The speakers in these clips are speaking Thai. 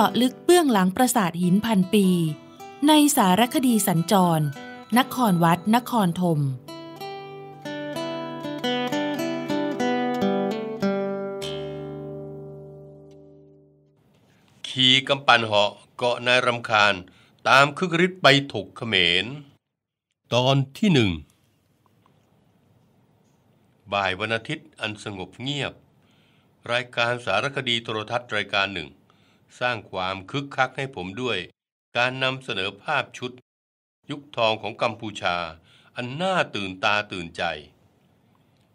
จาะลึกเบื้องหลังปราสาทหินพันปี ในสารคดีสัญจร นครวัด นครธมขี่กำปั่นเหาะเกาะนายรำคาญตามคึกฤทธิ์ไปถกเขมร ตอนที่หนึ่งบ่ายวันอาทิตย์อันสงบเงียบ รายการสารคดีโทรทัศน์รายการหนึ่งสร้างความคึกคักให้ผมด้วยการนำเสนอภาพชุด ยุคทองของกัมพูชา อันน่าตื่นตาตื่นใจ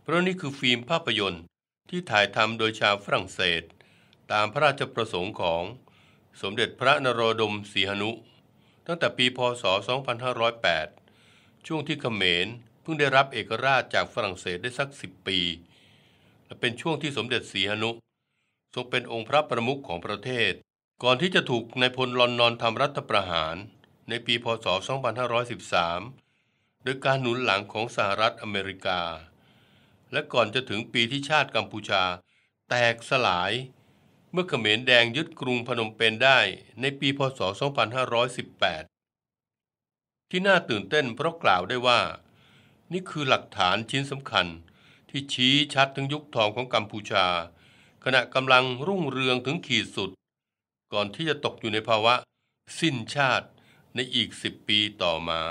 เพราะนี่คือฟิล์มภาพยนตร์ที่ถ่ายทำโดยชาวฝรั่งเศส ตามพระราชประสงค์ของ สมเด็จพระนโรดมสีหนุตั้งแต่ปีพศ2508ช่วงที่เขมรเพิ่งได้รับเอกราชจากฝรั่งเศสได้สักสิบปี และเป็นช่วงที่สมเด็จสีหนุทรงเป็นองค์พระประมุขของประเทศก่อนที่จะถูกนายพลลอนนอนทำรัฐประหาร ในปีพศ 2513 โดยการหนุนหลังของสหรัฐอเมริกา และก่อนจะถึงปีที่ชาติกัมพูชา แตกสลาย เมื่อเขมรแดงยึดกรุงพนมเปญได้ในปีพศ 2518 ที่น่าตื่นเต้นเพราะกล่าวได้ว่า นี่คือหลักฐานชิ้นสำคัญที่ชี้ชัดถึงยุคทองของกัมพูชา ขณะกำลังรุ่งเรืองถึงขีดสุดก่อนที่จะตกอยู่ในภาวะสิ้นชาติในอีกสิบปีต่อมา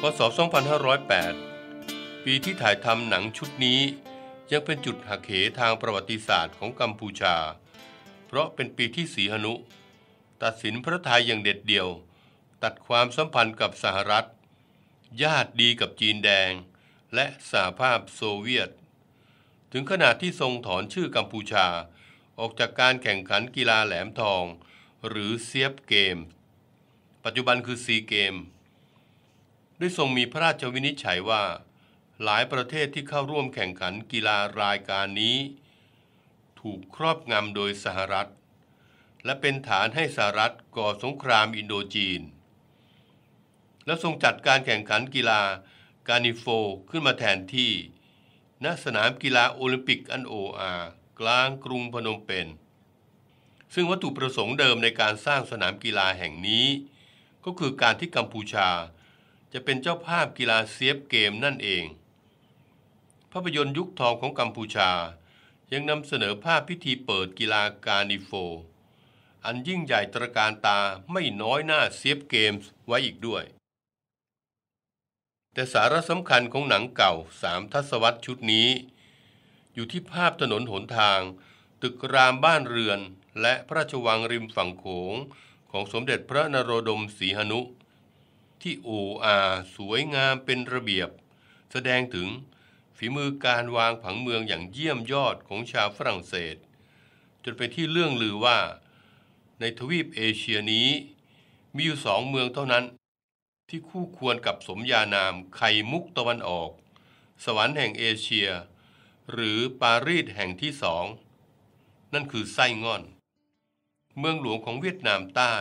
พศ2508 ปีที่ถ่ายทำหนังชุดนี้ยังเป็นจุดหักเหทางประวัติศาสตร์ของกัมพูชา เพราะเป็นปีที่สีหนุตัดสินพระทัยอย่างเด็ดเดี่ยว ตัดความสัมพันธ์กับสหรัฐ ญาติดีกับจีนแดงและสหภาพโซเวียต ถึงขนาดที่ทรงถอนชื่อกัมพูชา ออกจากการแข่งขันกีฬาแหลมทองหรือเซียบเกม ปัจจุบันคือซีเกม ด้วยทรงมีพระราชวินิจฉัยว่า หลายประเทศที่เข้าร่วมแข่งขันกีฬารายการนี้ ถูกครอบงำโดยสหรัฐและเป็นฐานให้สหรัฐก่อสงครามอินโดจีน และทรงจัดการแข่งขันกีฬาการิโฟขึ้นมาแทนที่ณสนามกีฬาโอลิมปิกอันโออากลางกรุงพนมเปญซึ่งวัตถุประสงค์เดิมในการสร้างสนามกีฬาแห่งนี้ ก็คือการที่กัมพูชาจะเป็นเจ้าภาพกีฬาเซียฟเกมนั่นเอง ภาพยนตร์ยุคทองของกัมพูชา ยังนำเสนอภาพพิธีเปิดกีฬาการิโฟอันยิ่งใหญ่ตระการตาไม่น้อยหน้าเซฟเกมส์ไว้อีกด้วย แต่สาระสำคัญของหนังเก่าสามทศวรรษชุดนี้ อยู่ที่ภาพถนนหนทางตึกรามบ้านเรือนและพระราชวังริมฝั่งโขงของสมเด็จพระนโรดมศรีหนุ ที่โอ้อาสวยงามเป็นระเบียบ แสดงถึงฝีมือการวางผังเมืองอย่างเยี่ยมยอดของชาวฝรั่งเศสจนเป็นที่เรื่องลือว่าในทวีปเอเชียนี้ มีอยู่สองเมืองเท่านั้น ที่คู่ควรกับสมญานามไข่มุกตะวันออก สวรรค์แห่งเอเชีย หรือปารีสแห่งที่สองนั่นคือไส้ง่อน เมืองหลวงของเวียดนามใต้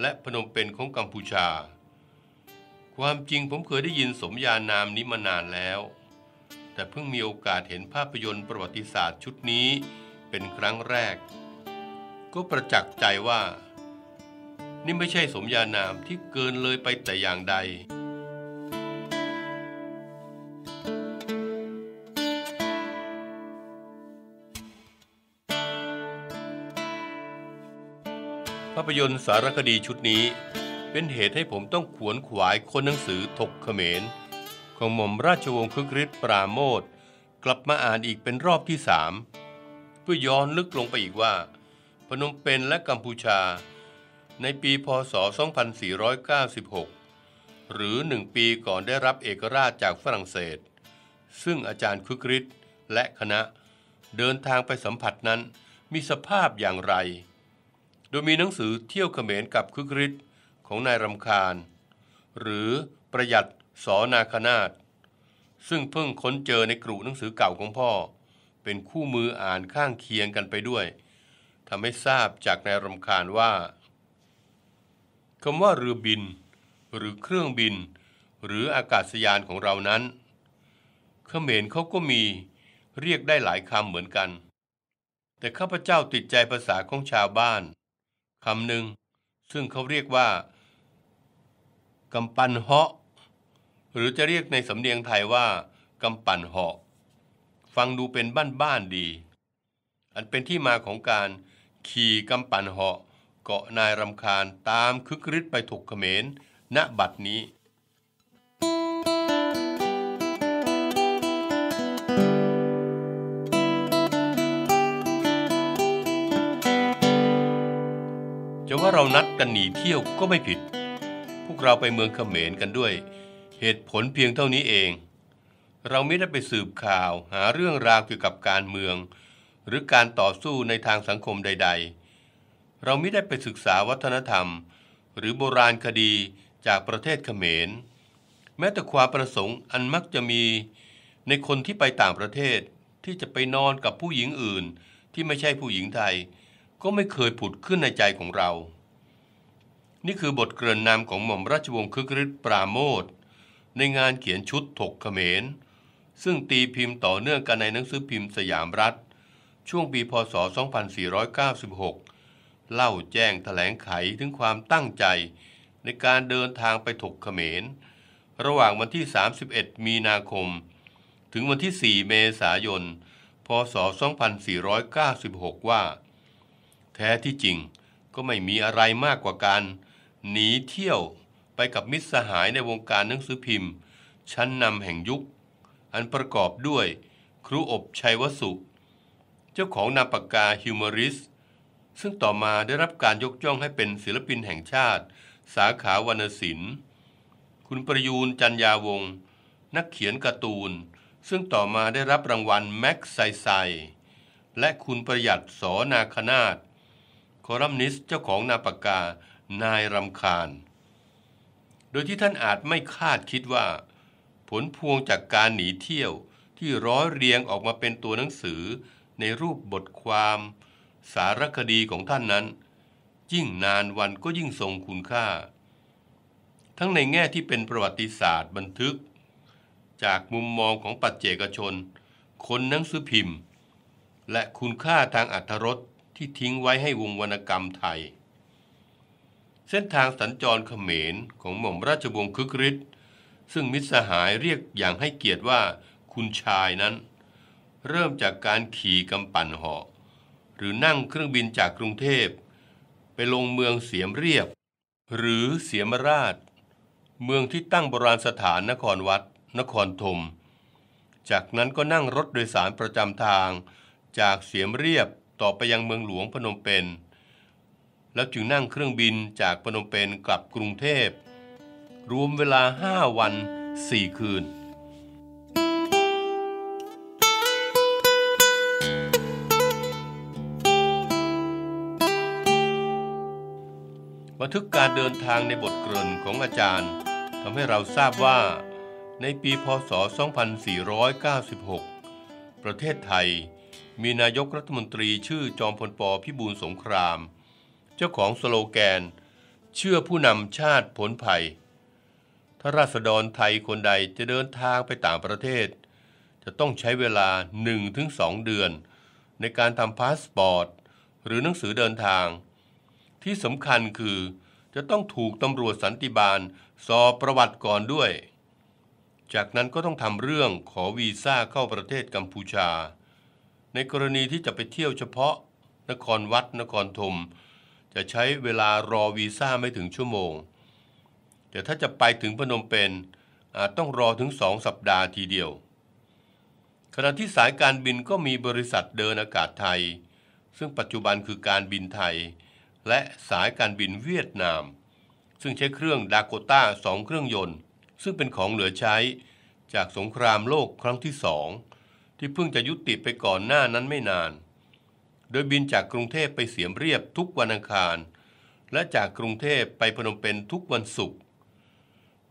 และพนมเปญของกัมพูชา ความจริงผมเคยได้ยินสมญานามนี้มานานแล้ว แต่เพิ่งมีโอกาสเห็นภาพยนตร์ประวัติศาสตร์ชุดนี้เป็นครั้งแรกก็ประจักษ์ใจว่านี่ไม่ใช่สมญานามที่เกินเลยไปแต่อย่างใดภาพยนตร์สารคดีชุดนี้เป็นเหตุให้ผมต้องขวนขวายคนหนังสือ ถกเขมรของหม่อมราชวงศ์คึกฤทธิ์ปราโมทกลับมาอ่านอีกเป็นรอบที่สาม เพื่อย้อนลึกลงไปอีกว่าพนมเปญและกัมพูชาในปีพศ 2496 หรือ1ปีก่อนได้รับเอกราชจากฝรั่งเศส ซึ่งอาจารย์คึกฤทธิ์และคณะเดินทางไปสัมผัสนั้นมีสภาพอย่างไร โดยมีหนังสือเที่ยวเขมรกับคึกฤทธิ์ของนายรำคาญ หรือประหยัดสอนาคนาดซึ่งเพิ่งค้นเจอในกรุหนังสือเก่าของพ่อ เป็นคู่มืออ่านข้างเคียงกันไปด้วยำให้ทราบจากนายรำคาญว่าคำว่าเรือบิน หรือเครื่องบิน หรืออากาศยานของเรานั้นเขมรเขาก็มีเรียกได้หลายคำเหมือนกัน แต่ข้าพเจ้าติดใจภาษาของชาวบ้านคำหนึ่ง ซึ่งเขาเรียกว่ากำปันเหาะหรือจะเรียกในสำเนียงไทยว่ากำปันเหาะฟังดูเป็นบ้านๆดี อันเป็นที่มาของการขี่กำปั่นเหาะเกาะนายรำคาญตามคึกฤทธิ์ไปถูกเขมร ณบัดนี้จะว่าเรานัดกันหนีเที่ยวก็ไม่ผิด พวกเราไปเมืองเขมรกันด้วย เหตุผลเพียงเท่านี้เอง เราไม่ได้ไปสืบข่าวหาเรื่องราวเกี่ยวกับการเมืองหรือการต่อสู้ในทางสังคมใด ๆ เราไม่ได้ไปศึกษาวัฒนธรรม หรือโบราณคดีจากประเทศเขมร แม้แต่ความประสงค์อันมักจะมีในคนที่ไปต่างประเทศที่จะไปนอนกับผู้หญิงอื่นที่ไม่ใช่ผู้หญิงไทยก็ไม่เคยผุดขึ้นในใจของเรา นี่คือบทเกริ่นนำของหม่อมราชวงศ์คึกฤทธิ์ปราโมทในงานเขียนชุดถกเขมร ซึ่งตีพิมพ์ต่อเนื่องกันในหนังสือพิมพ์สยามรัฐช่วงปีพศ 2496 เล่าแจ้งถแถลงไขถึงความตั้งใจ ในการเดินทางไปถกเขมร ระหว่างวันที่ 31 มีนาคม ถึงวันที่ 4 เมษายน พศ 2496 ว่า แท้ที่จริงก็ไม่มีอะไรมากกว่าการ หนีเที่ยวไปกับมิตรสหายในวงการหนังสือพิมพ์ ชั้นนำแห่งยุค อันประกอบด้วยครูอบชัยวสุเจ้าของนาปากกาฮิวมอริสซึ่งต่อมาได้รับการยกย่องให้เป็นศิลปินแห่งชาติ สาขาวรรณศิลป์ คุณประยูนจันยาวงนักเขียนการ์ตูน ซึ่งต่อมาได้รับรางวัลแม็กไซไซและคุณประหยัดสอนาคนาศคอรัมนิสเจ้าของนาปากกานายรำคาญ โดยที่ท่านอาจไม่คาดคิดว่า ผลพวงจากการหนีเที่ยวที่ร้อยเรียงออกมาเป็นตัวหนังสือในรูปบทความสารคดีของท่านนั้นยิ่งนานวันก็ยิ่งทรงคุณค่า ทั้งในแง่ที่เป็นประวัติศาสตร์บันทึก จากมุมมองของปัจเจกชน คนหนังสือพิมพ์ และคุณค่าทางอัธรสที่ทิ้งไว้ให้วงวรรณกรรมไทย เส้นทางสัญจรเขมรของหม่อมราชวงศ์คึกฤทธิ์ซึ่งมิตรสหายเรียกอย่างให้เกียรติว่าคุณชายนั้นเริ่มจากการขี่กำปั่นเหาะหรือนั่งเครื่องบินจากกรุงเทพ ไปลงเมืองเสียมเรียบ หรือเสียมราชเมืองที่ตั้งโบราณสถานนครวัดนครธม จากนั้นก็นั่งรถโดยสารประจำทาง จากเสียมเรียบต่อไปยังเมืองหลวงพนมเปญแล้วจึงนั่งเครื่องบินจากพนมเปญกลับกรุงเทพรวมเวลา 5 วัน4คืนันทึกการเดินทางในบทเกริ่นของอาจารย์ทำให้เราทราบว่าในปีพศ 2496 ประเทศไทยมีนายกรัฐมนตรีชื่อจอมพลปพิบูลสงคราม เจ้าของสโลแกนเชื่อผู้นำชาติผลภัย ถ้าราษฎรไทยคนใดจะเดินทางไปต่างประเทศ จะต้องใช้เวลา 1-2 เดือน ในการทำพาสปอร์ต หรือหนังสือเดินทางที่สำคัญคือจะต้องถูกตำรวจสันติบาลสอบประวัติก่อนด้วย จากนั้นก็ต้องทำเรื่องขอวีซ่าเข้าประเทศกัมพูชา ในกรณีที่จะไปเที่ยวเฉพาะ นครวัดนครธมจะใช้เวลารอวีซ่าไม่ถึงชั่วโมง แต่ถ้าจะไปถึงพนมเปญอาจต้องรอถึงสองสัปดาห์ทีเดียว ขณะที่สายการบินก็มีบริษัทเดินอากาศไทย ซึ่งปัจจุบันคือการบินไทยและสายการบินเวียดนาม ซึ่งใช้เครื่องดาโกต้าสองเครื่องยนต์ ซึ่งเป็นของเหลือใช้จากสงครามโลกครั้งที่สองที่เพิ่งจะยุติไปก่อนหน้านั้นไม่นาน โดยบินจากกรุงเทพไปเสียมเรียบทุกวันอังคาร และจากกรุงเทพไปพนมเปญทุกวันศุกร์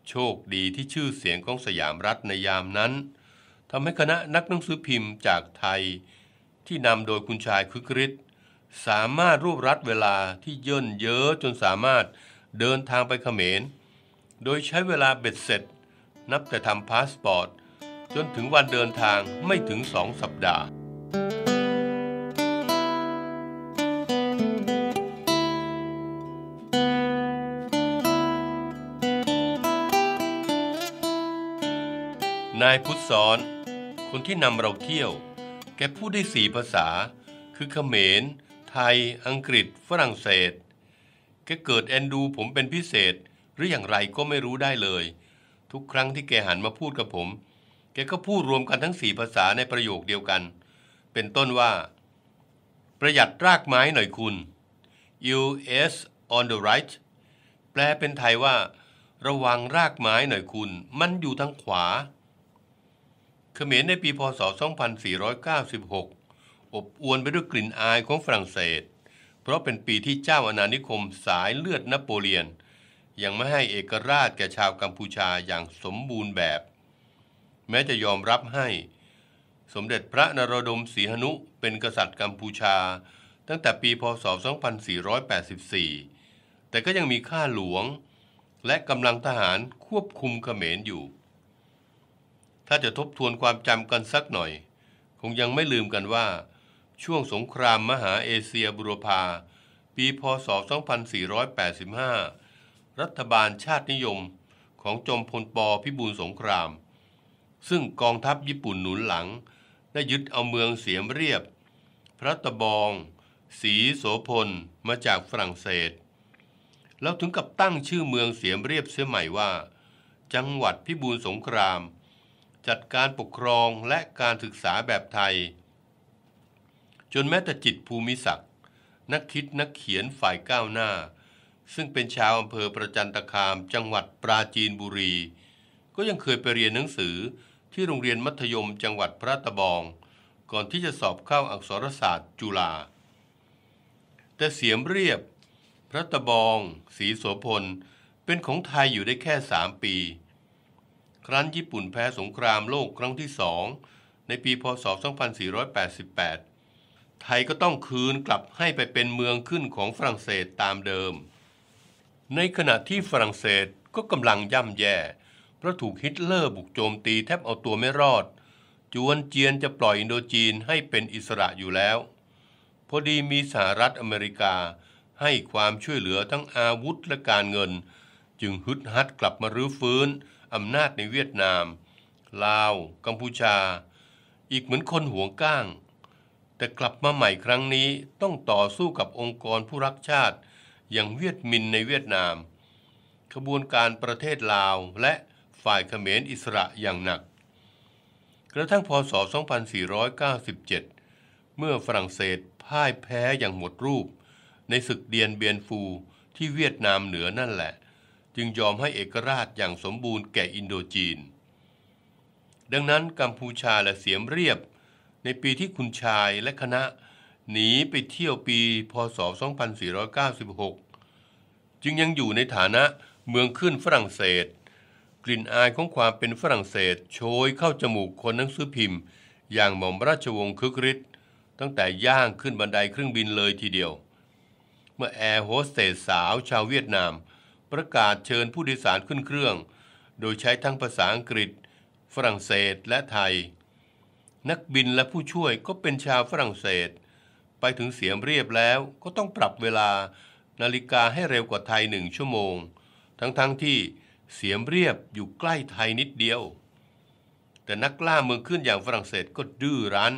โชคดีที่ชื่อเสียงของสยามรัฐในยามนั้นทำให้คณะนักหนังสือพิมพ์จากไทย ที่นำโดยคุณชายคึกฤทธิ์สามารถรูบรัดเวลาที่ย่นเยอะจนสามารถเดินทางไปเขมร โดยใช้เวลาเบ็ดเสร็จนับแต่ทำพาสปอร์ต จนถึงวันเดินทางไม่ถึงสองสัปดาห์ นายพุทธสอน คนที่นำเราเที่ยวแกพูดได้สี่ภาษาคือเขมรไทย อังกฤษ ฝรั่งเศส แกเกิดเอ็นดูผมเป็นพิเศษหรืออย่างไรก็ไม่รู้ได้เลย ทุกครั้งที่แกหันมาพูดกับผม แกก็พูดรวมกันทั้งสี่ภาษาในประโยคเดียวกัน เป็นต้นว่า ประหยัดรากไม้หน่อยคุณ U.S. on the right แปลเป็นไทยว่า ระวังรากไม้หน่อยคุณมันอยู่ทางขวาเขมรในปีพศ 2496อบอวลไปด้วยกลิ่นอายของฝรั่งเศส เพราะเป็นปีที่เจ้าอาณานิคมสายเลือดนโปเลียน ยังไม่ให้เอกราชแก่ชาวกัมพูชาอย่างสมบูรณ์แบบ แม้จะยอมรับให้ สมเด็จพระนรดมศรีหนุเป็นกษัตริย์กัมพูชา ตั้งแต่ปีพศ2484 แต่ก็ยังมีข้าหลวงและกำลังทหารควบคุมเขมรอยู่ ถ้าจะทบทวนความจำกันสักหน่อย คงยังไม่ลืมกันว่าช่วงสงครามมหาเอเชียบุรพาปีพศ 2485 รัฐบาลชาตินิยมของจอมพลปพิบูลสงคราม ซึ่งกองทัพญี่ปุ่นหนุนหลังได้ยึดเอาเมืองเสียมเรียบ พระตะบอง สีโสพลมาจากฝรั่งเศส แล้วถึงกับตั้งชื่อเมืองเสียมเรียบเสียใหม่ว่า จังหวัดพิบูลสงคราม จัดการปกครองและการศึกษาแบบไทยจนแม้แต่จิตภูมิศักดิ์นักคิดนักเขียนฝ่ายก้าวหน้า ซึ่งเป็นชาวอำเภอประจันตคาม จังหวัดปราจีนบุรี ก็ยังเคยไปเรียนหนังสือที่โรงเรียนมัธยมจังหวัดพระตะบอง ก่อนที่จะสอบเข้าอักษรศาสตร์จุฬาแต่เสียมเรียบ พระตะบองสีโสพล เป็นของไทยอยู่ได้แค่สามปี ครั้นญี่ปุ่นแพ้สงครามโลกครั้งที่สอง ในปีพศ 2488ไทยก็ต้องคืนกลับให้ไปเป็นเมืองขึ้นของฝรั่งเศสตามเดิม ในขณะที่ฝรั่งเศสก็กำลังย่ำแย่เพราะถูกฮิตเลอร์บุกโจมตีแทบเอาตัวไม่รอด จวนเจียนจะปล่อยอินโดจีนให้เป็นอิสระอยู่แล้ว พอดีมีสหรัฐอเมริกาให้ความช่วยเหลือทั้งอาวุธและการเงิน จึงฮึดฮัดกลับมารื้อฟื้นอำนาจในเวียดนามลาวกัมพูชา อีกเหมือนคนห่วงก้างแต่กลับมาใหม่ครั้งนี้ต้องต่อสู้กับองค์กรผู้รักชาติอย่างเวียดมินในเวียดนาม ขบวนการประเทศลาวและฝ่ายเขมรอิสระอย่างหนัก กระทั่งพศ 2497 เมื่อฝรั่งเศสพ่ายแพ้อย่างหมดรูป ในศึกเดียนเบียนฟูที่เวียดนามเหนือนั่นแหละ จึงยอมให้เอกราชอย่างสมบูรณ์แก่อินโดจีน ดังนั้นกัมพูชาและเสียมเรียบในปีที่คุณชายและคณะหนีไปเที่ยวปีพศ 2496 จึงยังอยู่ในฐานะเมืองขึ้นฝรั่งเศส กลิ่นอายของความเป็นฝรั่งเศสโชยเข้าจมูกคนหนังสือพิมพ์อย่างหม่อมราชวงศ์คึกฤทธิ์ตั้งแต่ย่างขึ้นบันไดเครื่องบินเลยทีเดียว เมื่อแอร์โฮสเตสสาวชาวเวียดนามประกาศเชิญผู้โดยสารขึ้นเครื่อง โดยใช้ทั้งภาษาอังกฤษ ฝรั่งเศสและไทยนักบินและผู้ช่วยก็เป็นชาวฝรั่งเศส ไปถึงเสียมเรียบแล้วก็ต้องปรับเวลานาฬิกาให้เร็วกว่าไทยหนึ่งชั่วโมง ทั้งๆทที่เสียมเรียบอยู่ใกล้ไทยนิดเดียว แต่นักล่าเมืองขึ้นอย่างฝรั่งเศสก็ดื้อรั้น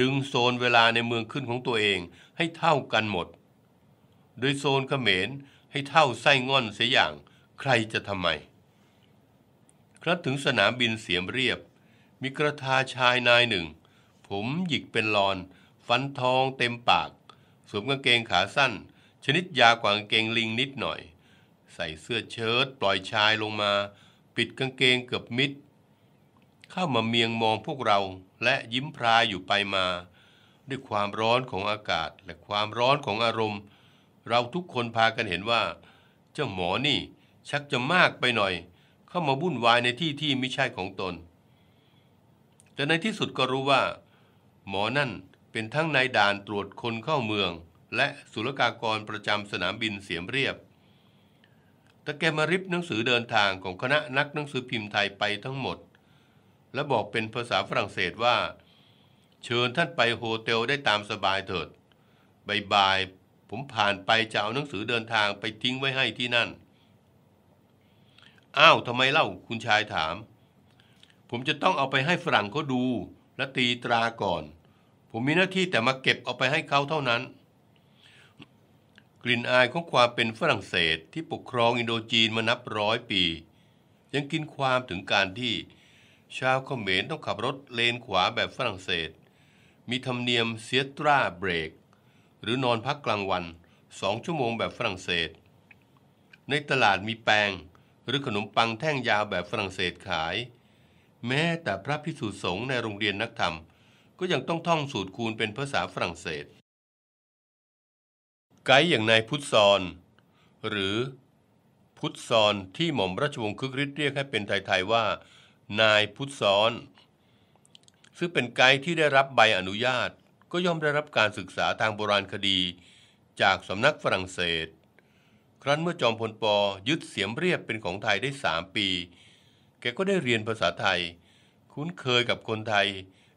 ดึงโซนเวลาในเมืองขึ้นของตัวเองให้เท่ากันหมด โดยโซนเขมรให้เท่าไส้ง่อนเสียอย่างใครจะทำไมครั้นถึงสนามบินเสียมเรียบมีกระทาชายนายหนึ่ง ผมหยิกเป็นลอน ฟันทองเต็มปาก สวมกางเกงขาสั้น ชนิดยาวกว่าางเกงลิงนิดหน่อย ใส่เสื้อเชิ้ตปล่อยชายลงมาปิดกางเกงเกือบมิดเข้ามาเมียงมองพวกเราและยิ้มพรายอยู่ไปมา ด้วยความร้อนของอากาศและความร้อนของอารมณ์ เราทุกคนพากันเห็นว่า เจ้าหมอนี่ ชักจะมากไปหน่อย เข้ามาวุ่นวายในที่ที่ไม่ใช่ของตนแต่ในที่สุดก็รู้ว่า หมอนั่นเป็นทั้งนายด่านตรวจคนเข้าเมือง และศุลกากรประจำสนามบินเสียมเรียบแต่แกมาริบหนังสือเดินทางของคณะนักหนังสือพิมพ์ไทยไปทั้งหมด และบอกเป็นภาษาฝรั่งเศสว่า เชิญท่านไปโฮเทลได้ตามสบายเถิดบายๆผมผ่านไปจะเอาหนังสือเดินทางไปทิ้งไว้ให้ที่นั่นอ้าวทำไมเล่าคุณชายถามผมจะต้องเอาไปให้ฝรั่งเขาดูและตีตราก่อน ผมมีหน้าที่แต่มาเก็บเอาไปให้เขาเท่านั้น กลิ่นอายของความเป็นฝรั่งเศสที่ปกครองอินโดจีนมานับร้อยปี ยังกินความถึงการที่ชาวเขมรต้องขับรถเลนขวาแบบฝรั่งเศส มีธรรมเนียมเสียตราเบรก หรือนอนพักกลางวันสองชั่วโมงแบบฝรั่งเศส ในตลาดมีแปงหรือขนมปังแท่งยาวแบบฝรั่งเศสขายแม้แต่พระพิสุสงฆ์ในโรงเรียนนักธรรมก็ยังต้องท่องสูตรคูณเป็นภาษาฝรั่งเศส ไกด์อย่างนายพุทธซอนหรือพุทธซอนที่หม่อมราชวงศ์คึกฤทธิ์เรียกให้เป็นไทยๆว่า นายพุทธซอน ซึ่งเป็นไกด์ที่ได้รับใบอนุญาตก็ย่อมได้รับการศึกษาทางโบราณคดี จากสำนักฝรั่งเศส ครั้นเมื่อจอมพลปอยึดเสียมเรียบเป็นของไทยได้สามปีแกก็ได้เรียนภาษาไทย คุ้นเคยกับคนไทย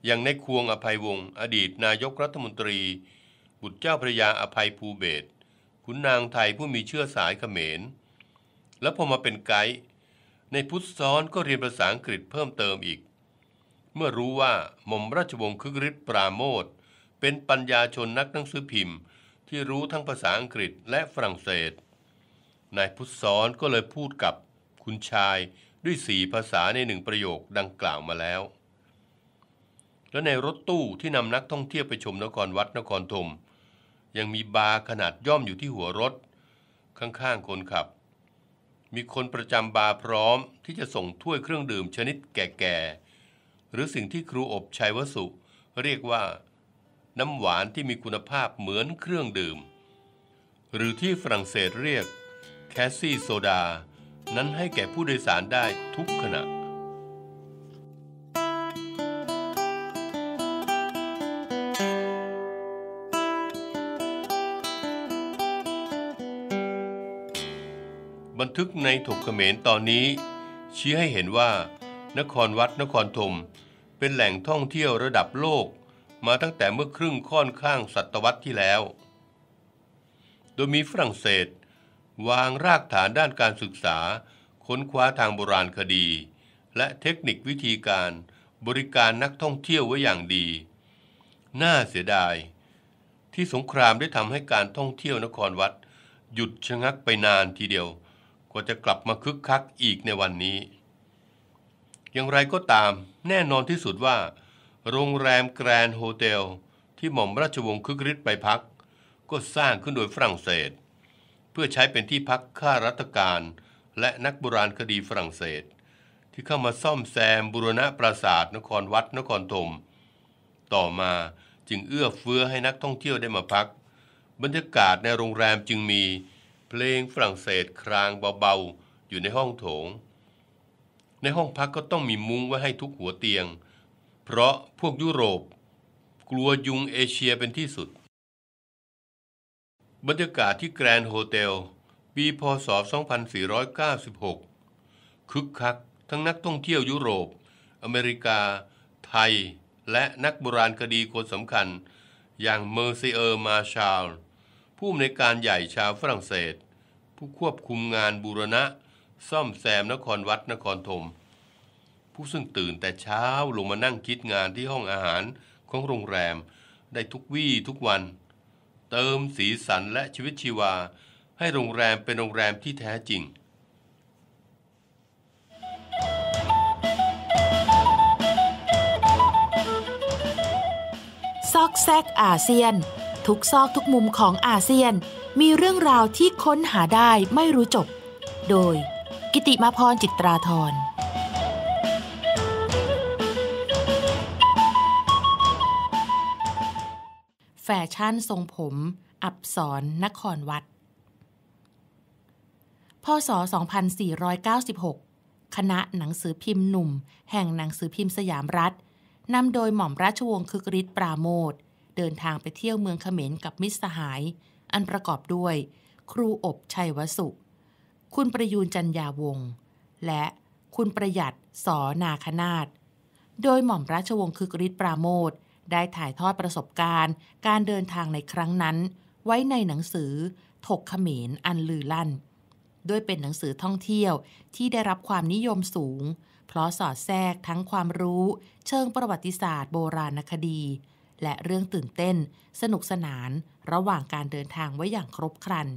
อย่างในควงอภัยวงศ์อดีตนายกรัฐมนตรี บุตรเจ้าพระยาอภัยภูเบศขุนนางไทยผู้มีเชื้อสายเขมร แล้วพอมาเป็นไกด์ในพุทธซ้อนก็เรียนภาษาอังกฤษเพิ่มเติมอีก เมื่อรู้ว่าหม่อมราชวงศ์คึกฤทธิ์ปราโมทเป็นปัญญาชนนักหนังสือพิมพ์ ที่รู้ทั้งภาษาอังกฤษและฝรั่งเศสนายพุทธซ้อนก็เลยพูดกับคุณชายด้วยสี่ภาษาในหนึ่งประโยคดังกล่าวมาแล้ว และในรถตู้ที่นำนักท่องเที่ยวไปชมนครวัดนครธมยังมีบาร์ขนาดย่อมอยู่ที่หัวรถ ข้างๆคนขับ มีคนประจำบาร์พร้อมที่จะส่งถ้วยเครื่องดื่มชนิดแก่ๆหรือสิ่งที่ครูอบชัยวสุเรียกว่า น้ำหวานที่มีคุณภาพเหมือนเครื่องดื่มหรือที่ฝรั่งเศสเรียกแคสซี่โซดานั้นให้แก่ผู้โดยสารได้ทุกขณะ บันทึกในถกเขมรตอนนี้ ชี้ให้เห็นว่า นครวัดนครธมเป็นแหล่งท่องเที่ยวระดับโลกมาตั้งแต่เมื่อครึ่งค่อนข้างศตวรรษที่แล้ว โดยมีฝรั่งเศสวางรากฐานด้านการศึกษา ค้นคว้าทางโบราณคดี และเทคนิควิธีการบริการนักท่องเที่ยวไว้อย่างดีน่าเสียดาย ที่สงครามได้ทำให้การท่องเที่ยวนครวัด หยุดชะงักไปนานทีเดียว กว่าจะกลับมาคึกคักอีกในวันนี้ อย่างไรก็ตามแน่นอนที่สุดว่า โรงแรมแกรนด์โฮเทลที่หม่อมราชวงศ์คึกฤทธิ์ไปพัก ก็สร้างขึ้นโดยฝรั่งเศสเพื่อใช้เป็นที่พักข้าราชการและนักโบราณคดีฝรั่งเศส ที่เข้ามาซ่อมแซมบุรณะปราสาทนครวัดนครธมต่อมาจึงเอื้อเฟื้อให้นักท่องเที่ยวได้มาพัก บรรยากาศในโรงแรมจึงมีเพลงฝรั่งเศสครางเบาๆอยู่ในห้องโถง ในห้องพักก็ต้องมีมุ้งไว้ให้ทุกหัวเตียง เพราะพวกยุโรป กลัวยุงเอเชียเป็นที่สุดบรรยากาศที่แกรนด์โฮเทลปีพศ2496 คึกคักทั้งนักท่องเที่ยวยุโรป อเมริกา ไทย และนักโบราณคดีคนสำคัญ อย่างเมอร์ซีเออร์มาชาล ผู้อำนวยการใหญ่ชาวฝรั่งเศส ผู้ควบคุมงานบูรณะ ซ่อมแซมนครวัดนครธมผู้ซึ่งตื่นแต่เช้าลงมานั่งคิดงานที่ห้องอาหารของโรงแรมได้ทุกวี่ทุกวันเติมสีสันและชีวิตชีวาให้โรงแรมเป็นโรงแรมที่แท้จริง ซอกแซกอาเซียน ทุกซอกทุกมุมของอาเซียนมีเรื่องราวที่ค้นหาได้ไม่รู้จบ โดย กิติมาพรจิตราธรแฟชั่นทรงผม อับสรนครวัด พศ 2496 คณะหนังสือพิมพ์หนุ่มแห่งหนังสือพิมพ์สยามรัฐ นำโดยหม่อมราชวงศ์คึกฤทธิ์ปราโมท เดินทางไปเที่ยวเมืองเขมรกับมิตรสหาย อันประกอบด้วย ครูอบชัยวสุ คุณประยูนจันยาวงศ์และคุณประหยัดสอนาคนาด โดยหม่อมราชวงศ์คึกฤทธิ์ปราโมทได้ถ่ายทอดประสบการณ์ การเดินทางในครั้งนั้น ไว้ในหนังสือ ถกเขมรอันลือลั่น ด้วยเป็นหนังสือท่องเที่ยวที่ได้รับความนิยมสูง เพราะสอดแทรกทั้งความรู้เชิงประวัติศาสตร์โบราณคดี และเรื่องตื่นเต้น สนุกสนาน ระหว่างการเดินทางไว้อย่างครบครัน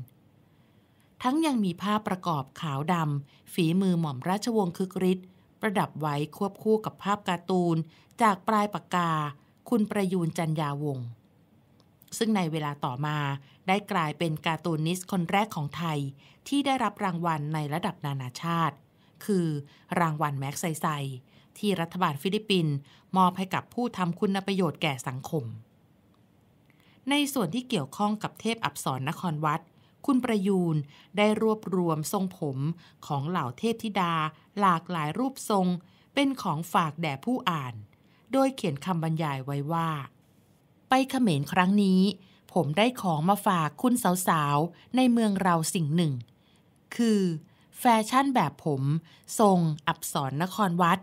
ทั้งยังมีภาพประกอบขาวดำฝีมือหม่อมราชวงศ์คึกฤทธิ์ประดับไว้ควบคู่กับภาพการ์ตูนจากปลายปากกาคุณประยูนจันยาวงซึ่งในเวลาต่อมาได้กลายเป็นการ์ตูนิสคนแรกของไทย ที่ได้รับรางวัลในระดับนานาชาติ คือรางวัลแม็กไซไซที่รัฐบาลฟิลิปปินส์มอบให้กับผู้ทำคุณประโยชน์แก่สังคม ในส่วนที่เกี่ยวข้องกับเทพอับสรนครวัด คุณประยูนได้รวบรวมทรงผมของเหล่าเทพธิดาหลากหลายรูปทรง เป็นของฝากแด่ผู้อ่านโดยเขียนคำบรรยายไว้ว่า ไปเขมรครั้งนี้ ผมได้ของมาฝากคุณสาวๆในเมืองเราสิ่งหนึ่ง คือแฟชั่นแบบผมทรงอับสรนครวัด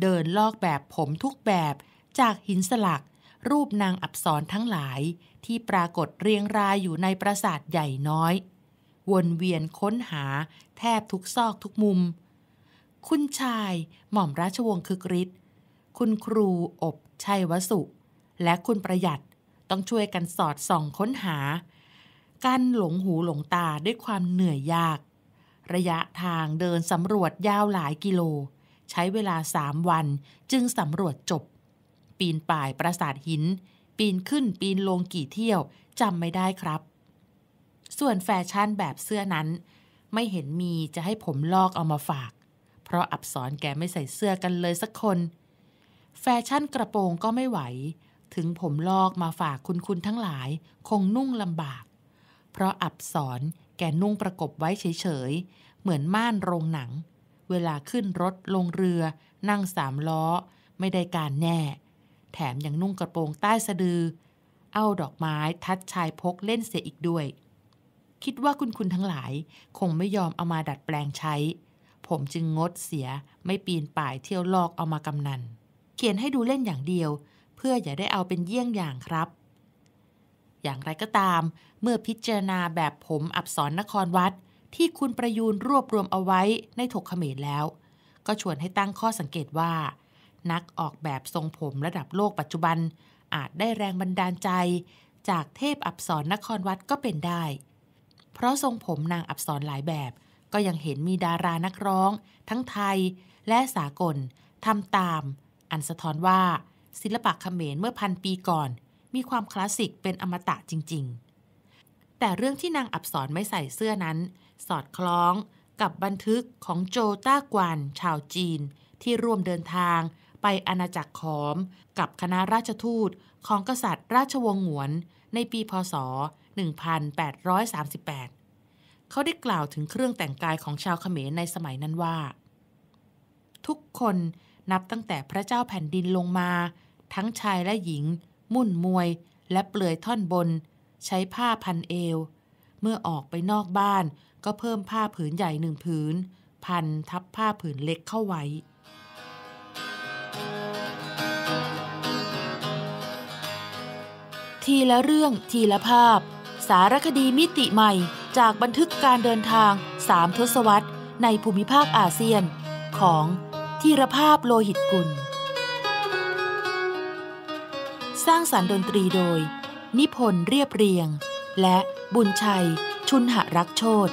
เดินลอกแบบผมทุกแบบจากหินสลัก รูปนางอับสรทั้งหลายที่ปรากฏเรียงรายอยู่ในปราสาทใหญ่น้อย วนเวียนค้นหาแทบทุกซอกทุกมุม คุณชายหม่อมราชวงศ์คึกฤทธิ์คุณครูอบชัยวสุ และคุณประหยัดต้องช่วยกันสอดส่องค้นหา กันหลงหูหลงตาด้วยความเหนื่อยยาก ระยะทางเดินสำรวจยาวหลายกิโล ใช้เวลาสามวันจึงสำรวจจบ ปีนป่ายปราสาทหิน ปีนขึ้นปีนลงกี่เที่ยว จำไม่ได้ครับ ส่วนแฟชั่นแบบเสื้อนั้น ไม่เห็นมีจะให้ผมลอกเอามาฝาก เพราะอับสอนแกไม่ใส่เสื้อกันเลยสักคนแฟชั่นกระโปรงก็ไม่ไหว ถึงผมลอกมาฝากคุณคุณทั้งหลายคงนุ่งลำบาก เพราะอับสอนแกนุ่งประกบไว้เฉยๆ เหมือนม่านโรงหนัง เวลาขึ้นรถลงเรือ นั่งสามล้อ ไม่ได้การแน่ แถมยังนุ่งกระโปรงใต้สะดือ เอาดอกไม้ทัดชายพกเล่นเสียอีกด้วย คิดว่าคุณคุณทั้งหลายคงไม่ยอมเอามาดัดแปลงใช้ ผมจึงงดเสียไม่ปีนป่ายเที่ยวลอกเอามากำนันเขียนให้ดูเล่นอย่างเดียวเพื่ออย่าได้เอาเป็นเยี่ยงอย่างครับ อย่างไรก็ตาม เมื่อพิจารณาแบบผมอับสรนครวัด ที่คุณประยูนรวบรวมเอาไว้ในถกเขมรแล้ว ก็ชวนให้ตั้งข้อสังเกตว่า นักออกแบบทรงผมระดับโลกปัจจุบัน อาจได้แรงบันดาลใจจากเทพอับสรนครวัดก็เป็นได้ เพราะทรงผมนางอับสรหลายแบบ ก็ยังเห็นมีดารานักร้อง ทั้งไทยและสากลทำตามอันสะท้อนว่าศิลปะเขมรเมื่อพันปีก่อน มีความคลาสสิกเป็นอมตะจริงๆ แต่เรื่องที่นางอับสรไม่ใส่เสื้อนั้น สอดคล้องกับบันทึกของโจต้ากวนชาวจีนที่ร่วมเดินทางไปอาณาจักรขอมกับคณะราชทูตของกษัตริย์ราชวงศ์หวน ในปีพศ 1838 เขาได้กล่าวถึงเครื่องแต่งกายของชาวเขมรในสมัยนั้นว่า ทุกคนนับตั้งแต่พระเจ้าแผ่นดินลงมา ทั้งชายและหญิง มุ่นมวยและเปลือยท่อนบน ใช้ผ้าพันเอว เมื่อออกไปนอกบ้านก็เพิ่มผ้าผืนใหญ่หนึ่งผืน พันทับผ้าผืนเล็กเข้าไว้ ทีละเรื่องทีละภาพ สารคดีมิติใหม่จากบันทึกการเดินทางสามทศวรรษในภูมิภาคอาเซียน ของทีรภาพโลหิตกุล สร้างสารรค์ดนตรีโดย นิพนธ์เรียบเรียง และบุญชัยชุนหรักโชต